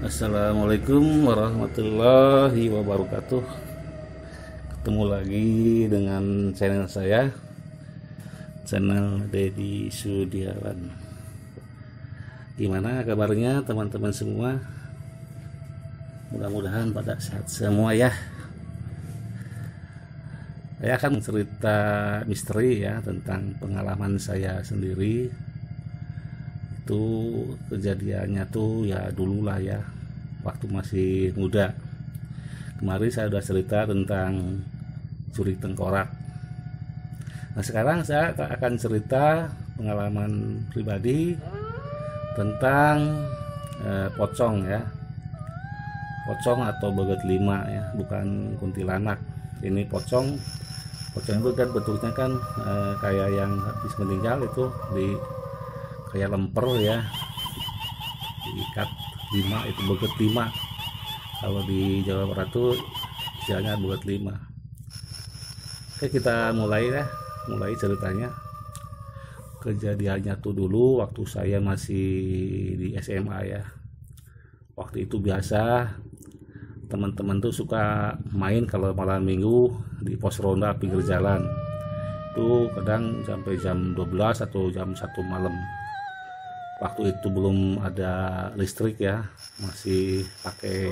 Assalamualaikum warahmatullahi wabarakatuh Ketemu lagi dengan channel saya Channel Dedi Sudiawan Gimana kabarnya teman-teman semua Mudah-mudahan pada sehat semua ya Saya akan cerita misteri ya tentang pengalaman saya sendiri itu kejadiannya tuh ya dulu lah ya waktu masih muda kemarin saya sudah cerita tentang curi tengkorak nah sekarang saya akan cerita pengalaman pribadi tentang eh, pocong ya pocong atau beget lima ya bukan kuntilanak ini pocong pocong itu kan bentuknya kan eh, kayak yang habis meninggal itu di kayak lemper ya diikat lima itu beget lima kalau di Jawa Barat itu istilahnya beget lima oke kita mulai ya mulai ceritanya kejadiannya tuh dulu waktu saya masih di SMA ya waktu itu biasa teman-teman tuh suka main kalau malam minggu di pos ronda pinggir jalan itu kadang sampai jam 12 atau jam 1 malam waktu itu belum ada listrik ya masih pakai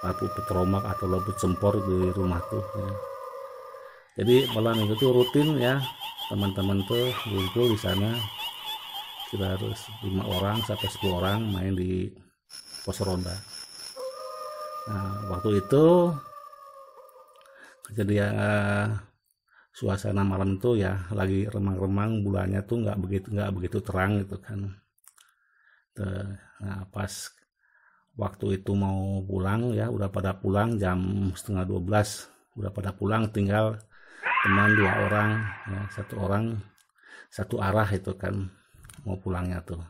batu petromak atau lampu sempor di rumah tuh ya. jadi malam itu tuh rutin ya teman-teman tuh kumpul di sana kita harus lima orang sampai 10 orang main di pos ronda nah waktu itu kejadian ya, suasana malam itu ya lagi remang-remang bulannya tuh nggak begitu nggak begitu terang gitu kan nah, pas waktu itu mau pulang ya udah pada pulang jam setengah 12 udah pada pulang tinggal teman dua orang ya, satu orang satu arah itu kan mau pulangnya tuh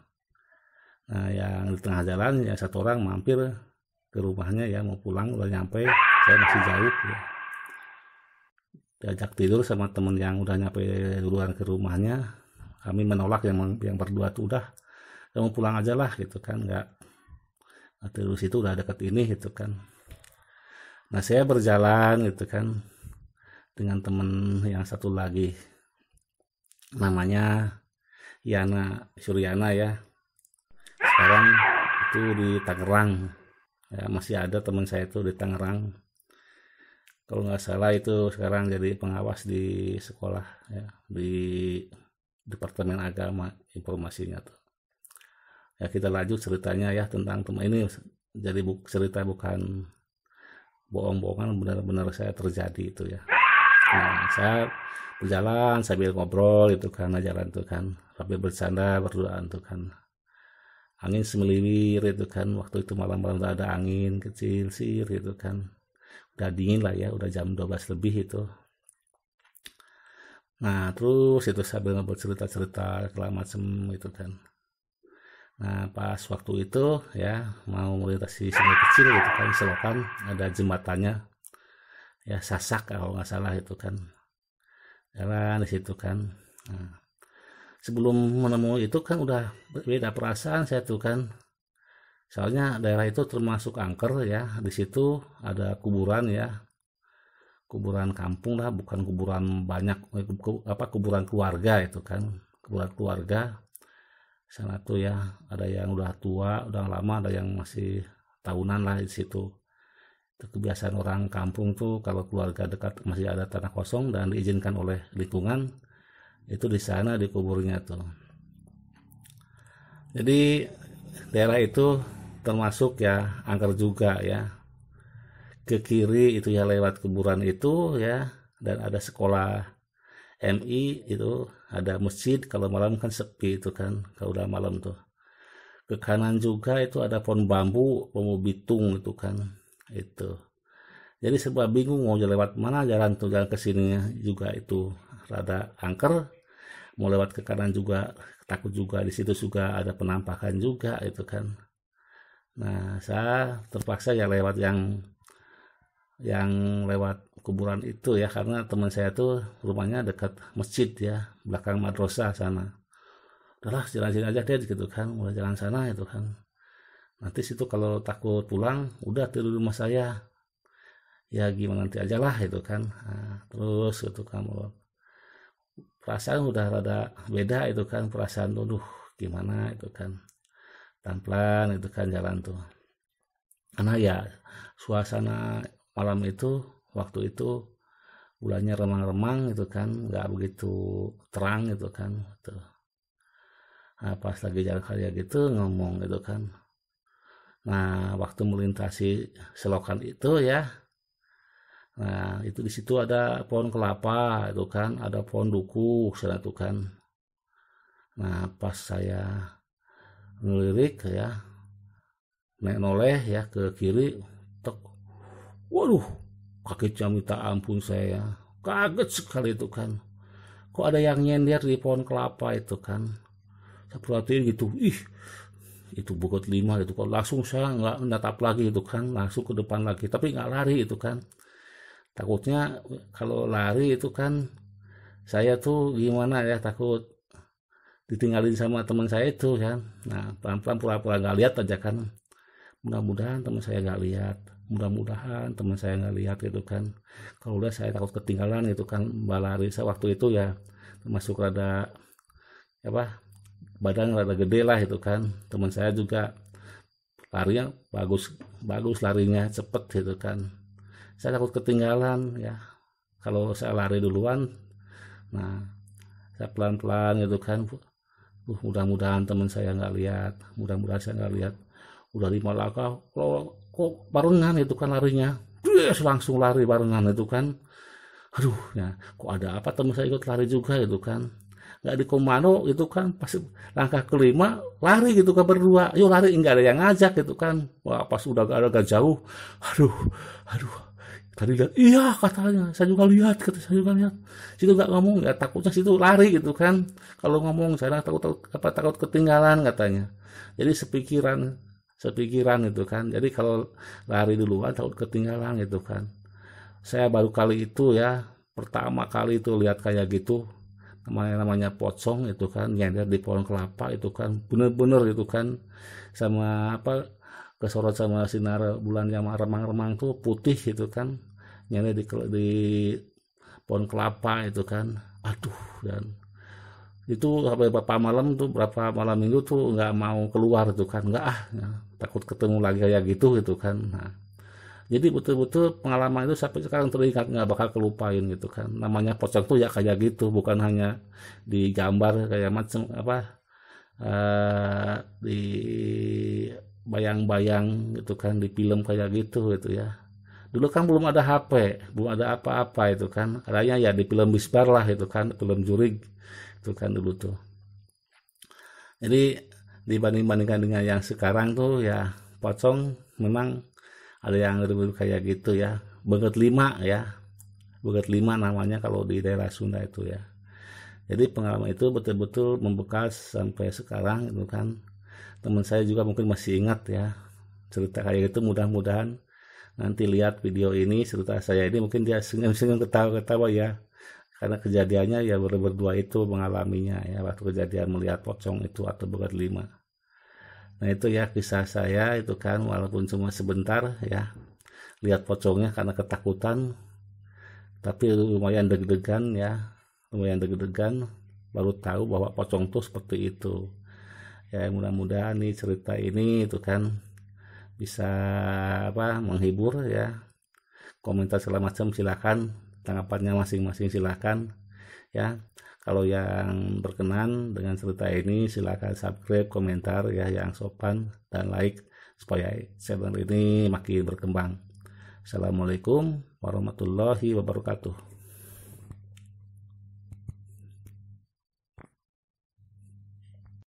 nah yang di tengah jalan ya satu orang mampir ke rumahnya ya mau pulang udah nyampe saya masih jauh ya. diajak tidur sama temen yang udah nyampe duluan ke rumahnya kami menolak yang yang berdua tuh udah kamu pulang aja lah gitu kan nggak ah, terus itu udah deket ini gitu kan nah saya berjalan gitu kan dengan temen yang satu lagi namanya Yana Suryana ya sekarang itu di Tangerang ya, masih ada teman saya itu di Tangerang kalau nggak salah itu sekarang jadi pengawas di sekolah ya di Departemen Agama informasinya tuh ya kita lanjut ceritanya ya tentang teman ini jadi bu cerita bukan bohong-bohongan benar-benar saya terjadi itu ya nah, saya berjalan sambil ngobrol itu karena jalan itu kan tapi bercanda berduaan itu kan angin semeliwir itu kan waktu itu malam-malam ada angin kecil sir itu kan udah dingin lah ya udah jam 12 lebih itu nah terus itu sambil ngobrol cerita-cerita segala macem itu kan Nah, pas waktu itu ya mau melintasi sungai kecil gitu kan selokan ada jembatannya ya sasak kalau nggak salah itu kan jalan di situ kan nah, sebelum menemui itu kan udah beda perasaan saya tuh kan soalnya daerah itu termasuk angker ya di situ ada kuburan ya kuburan kampung lah bukan kuburan banyak eh, apa kuburan keluarga itu kan kuburan keluarga Sana tuh ya ada yang udah tua udah lama ada yang masih tahunan lah di situ itu kebiasaan orang kampung tuh kalau keluarga dekat masih ada tanah kosong dan diizinkan oleh lingkungan itu di sana dikuburnya tuh jadi daerah itu termasuk ya angker juga ya ke kiri itu ya lewat kuburan itu ya dan ada sekolah MI itu ada masjid kalau malam kan sepi itu kan kalau udah malam tuh ke kanan juga itu ada pohon bambu pohon bitung itu kan itu jadi serba bingung mau lewat mana jalan tuh jalan ke sini juga itu rada angker mau lewat ke kanan juga takut juga di situ juga ada penampakan juga itu kan nah saya terpaksa ya lewat yang yang lewat kuburan itu ya karena teman saya tuh rumahnya dekat masjid ya belakang madrasah sana udahlah jalan jalan aja deh gitu kan mulai jalan sana itu kan nanti situ kalau takut pulang udah tidur di rumah saya ya gimana nanti aja lah itu kan nah, terus itu kan perasaan udah rada beda itu kan perasaan tuh gimana itu kan pelan-pelan itu kan jalan tuh karena ya suasana malam itu waktu itu bulannya remang-remang itu kan nggak begitu terang itu kan tuh gitu. Nah, pas lagi jalan karya gitu ngomong itu kan nah waktu melintasi selokan itu ya nah itu di situ ada pohon kelapa itu kan ada pohon duku sana itu kan nah pas saya ngelirik ya naik noleh ya ke kiri tek waduh Kagetnya minta ampun saya. Ya. Kaget sekali itu kan. Kok ada yang nyender di pohon kelapa itu kan. Saya perhatiin gitu. Ih, itu bukot lima itu kok langsung saya nggak menatap lagi itu kan langsung ke depan lagi tapi nggak lari itu kan takutnya kalau lari itu kan saya tuh gimana ya takut ditinggalin sama teman saya itu kan nah pelan pelan pura pura nggak lihat aja kan mudah-mudahan teman saya nggak lihat mudah-mudahan teman saya nggak lihat gitu kan kalau udah saya takut ketinggalan gitu kan mbak saya waktu itu ya termasuk rada apa badan rada gede lah itu kan teman saya juga larinya bagus bagus larinya cepet gitu kan saya takut ketinggalan ya kalau saya lari duluan nah saya pelan-pelan gitu kan uh, mudah-mudahan teman saya nggak lihat mudah-mudahan saya nggak lihat udah lima langkah kalau kok barengan itu kan larinya langsung lari barengan itu kan aduh ya kok ada apa teman saya ikut lari juga itu kan nggak dikomando itu kan pas langkah kelima lari gitu kan berdua yuk lari enggak ada yang ngajak gitu kan wah pas udah gak ada gak jauh aduh aduh tadi lihat iya katanya saya juga lihat kata saya juga lihat situ nggak ngomong ya takutnya situ lari gitu kan kalau ngomong saya takut takut apa takut ketinggalan katanya jadi sepikiran sepikiran itu kan jadi kalau lari duluan takut ketinggalan gitu kan saya baru kali itu ya pertama kali itu lihat kayak gitu namanya namanya pocong itu kan nyender di pohon kelapa itu kan bener-bener itu kan sama apa kesorot sama sinar bulan yang remang-remang tuh putih gitu kan nyender di, di pohon kelapa itu kan aduh dan itu sampai berapa malam tuh berapa malam minggu tuh nggak mau keluar tuh kan nggak ah ya, takut ketemu lagi kayak gitu gitu kan nah jadi betul-betul pengalaman itu sampai sekarang teringat nggak bakal kelupain gitu kan namanya pocong tuh ya kayak gitu bukan hanya di gambar kayak macam apa uh, eh, di bayang-bayang gitu kan di film kayak gitu gitu ya dulu kan belum ada HP belum ada apa-apa itu kan adanya ya di film Bisbar lah itu kan film Jurig itu kan dulu tuh jadi dibanding-bandingkan dengan yang sekarang tuh ya pocong memang ada yang lebih kayak gitu ya banget lima ya banget lima namanya kalau di daerah Sunda itu ya jadi pengalaman itu betul-betul membekas sampai sekarang itu kan teman saya juga mungkin masih ingat ya cerita kayak itu mudah-mudahan nanti lihat video ini cerita saya ini mungkin dia senyum-senyum ketawa-ketawa ya karena kejadiannya ya baru berdua itu mengalaminya ya waktu kejadian melihat pocong itu atau berlima nah itu ya kisah saya itu kan walaupun cuma sebentar ya lihat pocongnya karena ketakutan tapi lumayan deg-degan ya lumayan deg-degan baru tahu bahwa pocong tuh seperti itu ya mudah-mudahan nih cerita ini itu kan bisa apa menghibur ya komentar segala macam silakan tanggapannya masing-masing silahkan ya kalau yang berkenan dengan cerita ini silahkan subscribe komentar ya yang sopan dan like supaya channel ini makin berkembang Assalamualaikum warahmatullahi wabarakatuh